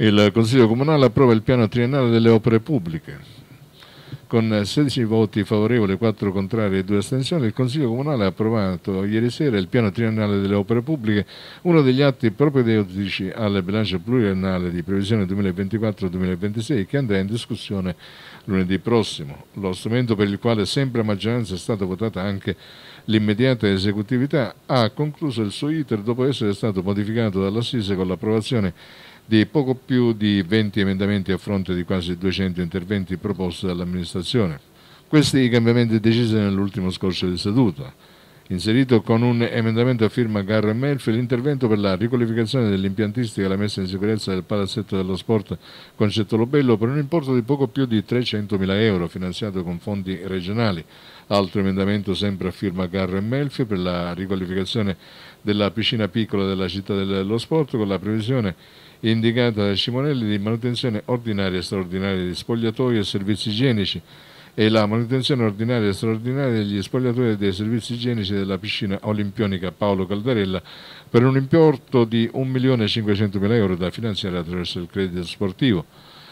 Il Consiglio Comunale approva il piano triennale delle opere pubbliche. Con 16 voti favorevoli, 4 contrari e 2 astensioni, il Consiglio Comunale ha approvato ieri sera il piano triennale delle opere pubbliche, uno degli atti propedeutici al bilancio pluriennale di previsione 2024-2026 che andrà in discussione lunedì prossimo. Lo strumento per il quale sempre a maggioranza è stata votata anche l'immediata esecutività ha concluso il suo iter dopo essere stato modificato dall'assise con l'approvazione di poco più di 20 emendamenti a fronte di quasi 200 interventi proposti dall'amministrazione. Questi i cambiamenti decisi nell'ultimo scorcio di seduta inserito con un emendamento a firma Garra Melfi l'intervento per la riqualificazione dell'impiantistica e la messa in sicurezza del palazzetto dello sport Concetto Lobello per un importo di poco più di 300.000 euro finanziato con fondi regionali. Altro emendamento sempre a firma Garra Melfi per la riqualificazione della piscina piccola della città dello sport con la previsione indicata da Simonelli di manutenzione ordinaria e straordinaria di spogliatoi e servizi igienici e la manutenzione ordinaria e straordinaria degli spogliatori e dei servizi igienici della piscina olimpionica Paolo Caldarella per un importo di 1.500.000 euro da finanziare attraverso il credito sportivo.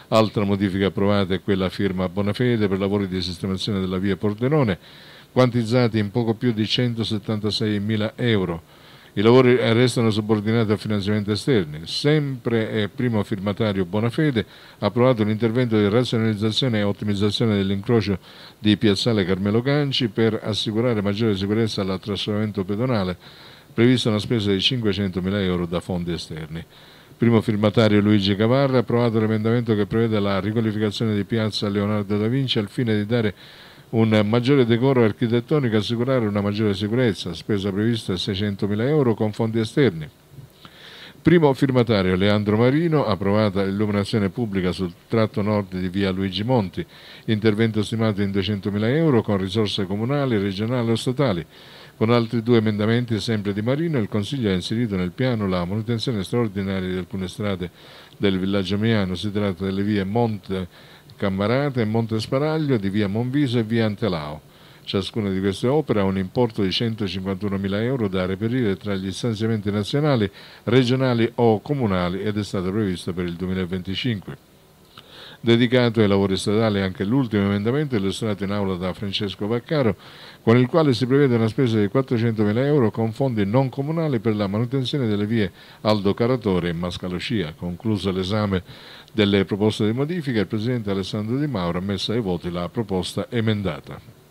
Altra modifica approvata è quella firma a Bonafede per lavori di sistemazione della via Pordenone, quantizzati in poco più di 176.000 euro. I lavori restano subordinati a finanziamenti esterni. Sempre è primo firmatario Bonafede ha approvato l'intervento di razionalizzazione e ottimizzazione dell'incrocio di Piazzale Carmelo Ganci per assicurare maggiore sicurezza all'attraversamento pedonale, prevista una spesa di 500.000 euro da fondi esterni. Primo firmatario Luigi Cavarra ha approvato l'emendamento che prevede la riqualificazione di Piazza Leonardo da Vinci al fine di dare un maggiore decoro architettonico e assicurare una maggiore sicurezza, spesa prevista 600.000 euro con fondi esterni. Primo firmatario Leandro Marino, approvata l'illuminazione pubblica sul tratto nord di via Luigi Monti, intervento stimato in 200.000 euro con risorse comunali, regionali o statali. Con altri due emendamenti, sempre di Marino, il Consiglio ha inserito nel piano la manutenzione straordinaria di alcune strade del villaggio Miano. Si tratta delle vie Monte Cammarate, Monte Sparaglio, di via Monviso e via Antelao. Ciascuna di queste opere ha un importo di 151.000 euro da reperire tra gli stanziamenti nazionali, regionali o comunali ed è stato previsto per il 2025 dedicato ai lavori statali. Anche l'ultimo emendamento illustrato in aula da Francesco Vaccaro, con il quale si prevede una spesa di 400.000 euro con fondi non comunali per la manutenzione delle vie Aldo Caratore e Mascaloscia. Concluso l'esame delle proposte di modifica, il Presidente Alessandro Di Mauro ha messo ai voti la proposta emendata.